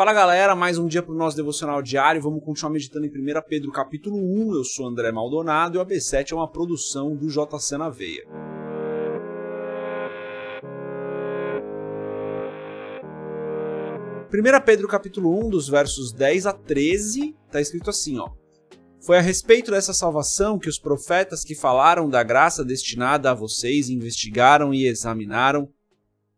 Fala galera, mais um dia para o nosso devocional diário. Vamos continuar meditando em 1 Pedro capítulo 1. Eu sou André Maldonado e o AB7 é uma produção do JC na Veia. Primeira Pedro capítulo 1, dos versos 10 a 13, está escrito assim, ó: Foi a respeito dessa salvação que os profetas que falaram da graça destinada a vocês investigaram e examinaram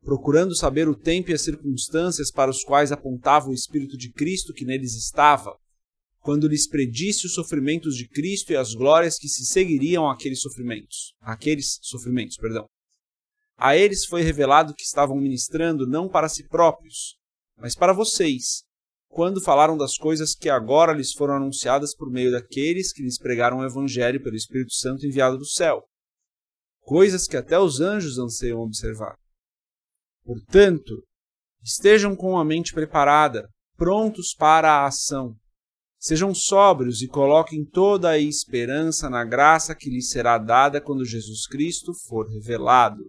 procurando saber o tempo e as circunstâncias para os quais apontava o Espírito de Cristo que neles estava, quando lhes predisse os sofrimentos de Cristo e as glórias que se seguiriam àqueles sofrimentos, aqueles sofrimentos, perdão. A eles foi revelado que estavam ministrando não para si próprios, mas para vocês, quando falaram das coisas que agora lhes foram anunciadas por meio daqueles que lhes pregaram o evangelho pelo Espírito Santo enviado do céu, coisas que até os anjos anseiam observar. Portanto, estejam com a mente preparada, prontos para a ação. Sejam sóbrios e coloquem toda a esperança na graça que lhes será dada quando Jesus Cristo for revelado.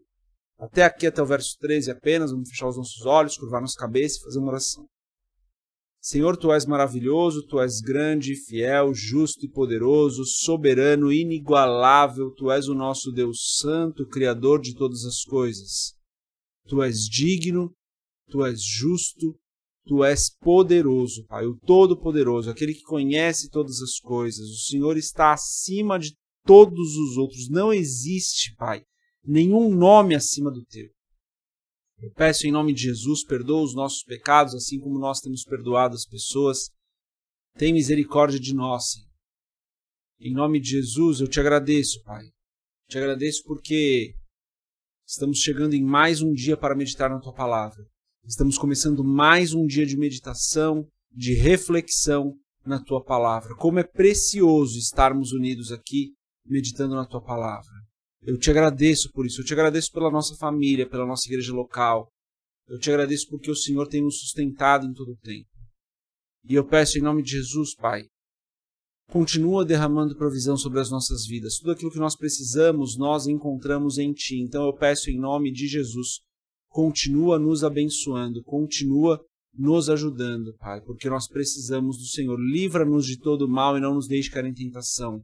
Até aqui, até o verso 13 apenas, vamos fechar os nossos olhos, curvar nossa cabeça e fazer uma oração. Senhor, tu és maravilhoso, tu és grande, fiel, justo e poderoso, soberano, inigualável, tu és o nosso Deus Santo, Criador de todas as coisas. Tu és digno, tu és justo, tu és poderoso, Pai, o Todo-Poderoso, aquele que conhece todas as coisas. O Senhor está acima de todos os outros. Não existe, Pai, nenhum nome acima do teu. Eu peço em nome de Jesus, perdoa os nossos pecados, assim como nós temos perdoado as pessoas. Tem misericórdia de nós, Senhor. Em nome de Jesus, eu te agradeço, Pai. Te agradeço porque Estamos chegando em mais um dia para meditar na tua palavra. Estamos começando mais um dia de meditação, de reflexão na tua palavra. Como é precioso estarmos unidos aqui meditando na tua palavra. Eu te agradeço por isso. Eu te agradeço pela nossa família, pela nossa igreja local. Eu te agradeço porque o Senhor tem nos sustentado em todo o tempo. E eu peço em nome de Jesus, Pai, continua derramando provisão sobre as nossas vidas. Tudo aquilo que nós precisamos, nós encontramos em Ti. Então eu peço em nome de Jesus, continua nos abençoando, continua nos ajudando, Pai, porque nós precisamos do Senhor. Livra-nos de todo mal e não nos deixe cair em tentação.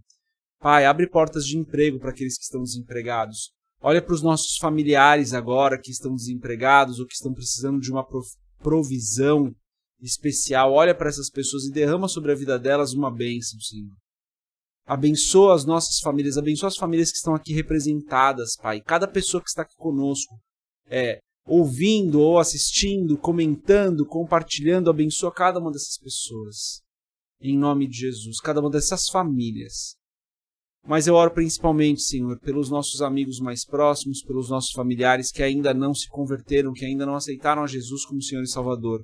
Pai, abre portas de emprego para aqueles que estão desempregados. Olha para os nossos familiares agora que estão desempregados ou que estão precisando de uma provisão especial, olha para essas pessoas e derrama sobre a vida delas uma bênção, Senhor. Abençoa as nossas famílias, abençoa as famílias que estão aqui representadas, Pai. Cada pessoa que está aqui conosco, é, ouvindo ou assistindo, comentando, compartilhando, abençoa cada uma dessas pessoas. Em nome de Jesus, cada uma dessas famílias. Mas eu oro principalmente, Senhor, pelos nossos amigos mais próximos, pelos nossos familiares que ainda não se converteram, que ainda não aceitaram a Jesus como Senhor e Salvador.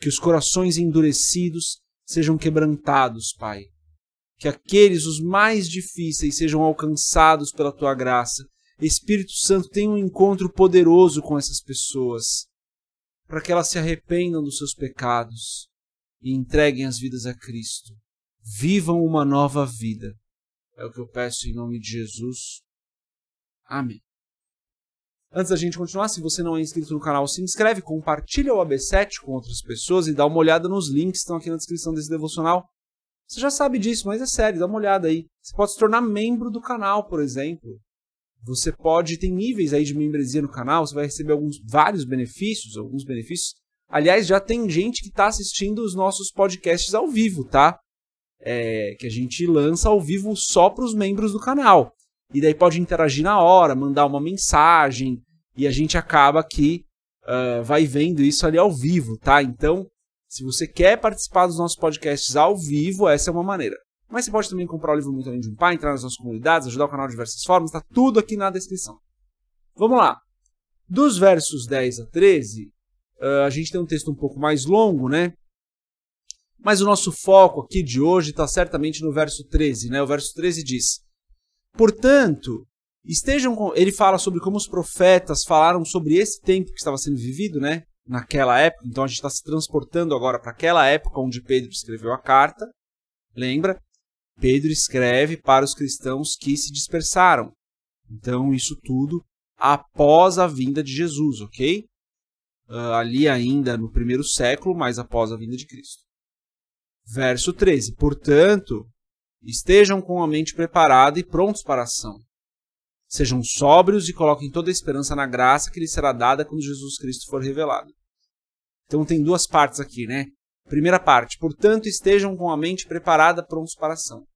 Que os corações endurecidos sejam quebrantados, Pai. Que aqueles os mais difíceis sejam alcançados pela tua graça. Espírito Santo, tenha um encontro poderoso com essas pessoas, para que elas se arrependam dos seus pecados e entreguem as vidas a Cristo. Vivam uma nova vida. É o que eu peço em nome de Jesus. Amém. Antes da gente continuar, se você não é inscrito no canal, se inscreve, compartilha o AB7 com outras pessoas e dá uma olhada nos links que estão aqui na descrição desse devocional. Você já sabe disso, mas é sério, dá uma olhada aí. Você pode se tornar membro do canal, por exemplo. Você pode ter níveis aí de membresia no canal, você vai receber alguns vários benefícios, alguns benefícios. Aliás, já tem gente que está assistindo os nossos podcasts ao vivo, tá? É, que a gente lança ao vivo só para os membros do canal e daí pode interagir na hora, mandar uma mensagem, e a gente acaba que uh, vai vendo isso ali ao vivo, tá? Então, se você quer participar dos nossos podcasts ao vivo, essa é uma maneira. Mas você pode também comprar o livro Muito Além de um Pai, entrar nas nossas comunidades, ajudar o canal de diversas formas, tá tudo aqui na descrição. Vamos lá. Dos versos 10 a 13, uh, a gente tem um texto um pouco mais longo, né? Mas o nosso foco aqui de hoje está certamente no verso 13, né? O verso 13 diz: Portanto, estejam com... ele fala sobre como os profetas falaram sobre esse tempo que estava sendo vivido, né? Naquela época, então a gente está se transportando agora para aquela época onde Pedro escreveu a carta. Lembra? Pedro escreve para os cristãos que se dispersaram. Então, isso tudo após a vinda de Jesus, ok? Uh, ali ainda no primeiro século, mas após a vinda de Cristo. Verso 13: Portanto, Estejam com a mente preparada e prontos para a ação. Sejam sóbrios e coloquem toda a esperança na graça que lhes será dada quando Jesus Cristo for revelado. Então tem duas partes aqui, né? Primeira parte, portanto, estejam com a mente preparada, prontos para a ação.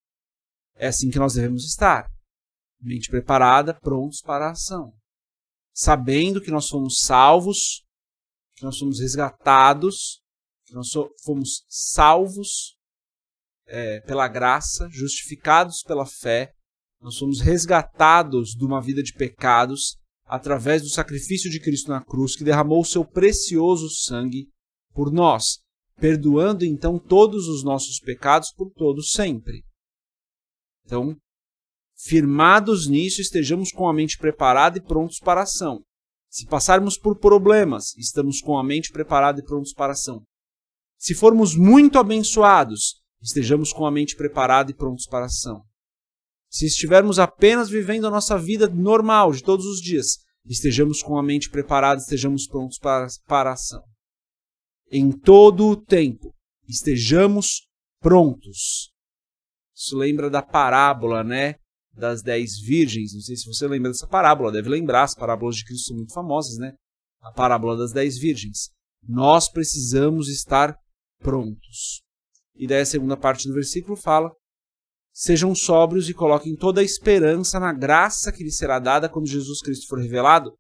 É assim que nós devemos estar. Mente preparada, prontos para a ação. Sabendo que nós somos salvos, que nós somos resgatados, que nós fomos salvos é, pela graça, justificados pela fé, nós somos resgatados de uma vida de pecados através do sacrifício de Cristo na cruz, que derramou o seu precioso sangue por nós, perdoando então todos os nossos pecados por todo sempre. Então, firmados nisso, estejamos com a mente preparada e prontos para a ação. Se passarmos por problemas, estamos com a mente preparada e prontos para a ação. Se formos muito abençoados, estejamos com a mente preparada e prontos para a ação. Se estivermos apenas vivendo a nossa vida normal de todos os dias, estejamos com a mente preparada, estejamos prontos para, para a ação. Em todo o tempo, estejamos prontos. Isso lembra da parábola, né? Das dez virgens. Não sei se você lembra dessa parábola, deve lembrar, as parábolas de Cristo são muito famosas, né? A parábola das dez virgens. Nós precisamos estar prontos. E daí a segunda parte do versículo fala: Sejam sóbrios e coloquem toda a esperança na graça que lhes será dada quando Jesus Cristo for revelado.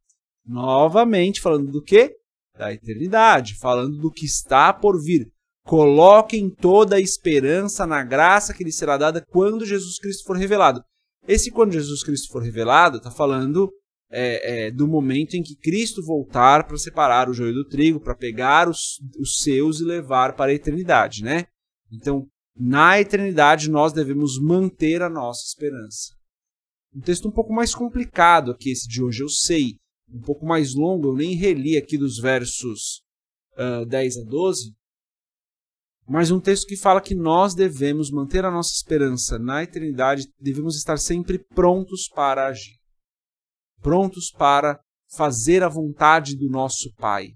Novamente falando do quê? Da eternidade, falando do que está por vir. Coloquem toda a esperança na graça que lhes será dada quando Jesus Cristo for revelado. Esse quando Jesus Cristo for revelado está falando é, é, do momento em que Cristo voltar para separar o joio do trigo, para pegar os, os seus e levar para a eternidade, né? Então, na eternidade, nós devemos manter a nossa esperança. Um texto um pouco mais complicado que esse de hoje, eu sei. Um pouco mais longo, eu nem reli aqui dos versos uh, 10 a 12. Mas um texto que fala que nós devemos manter a nossa esperança na eternidade, devemos estar sempre prontos para agir, prontos para fazer a vontade do nosso Pai,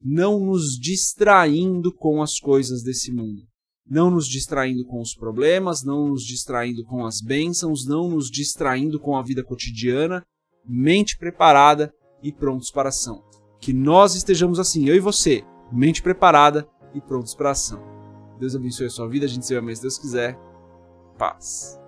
não nos distraindo com as coisas desse mundo não nos distraindo com os problemas, não nos distraindo com as bênçãos, não nos distraindo com a vida cotidiana, mente preparada e prontos para a ação. Que nós estejamos assim, eu e você, mente preparada e prontos para a ação. Deus abençoe a sua vida, a gente se vê mais se Deus quiser. Paz.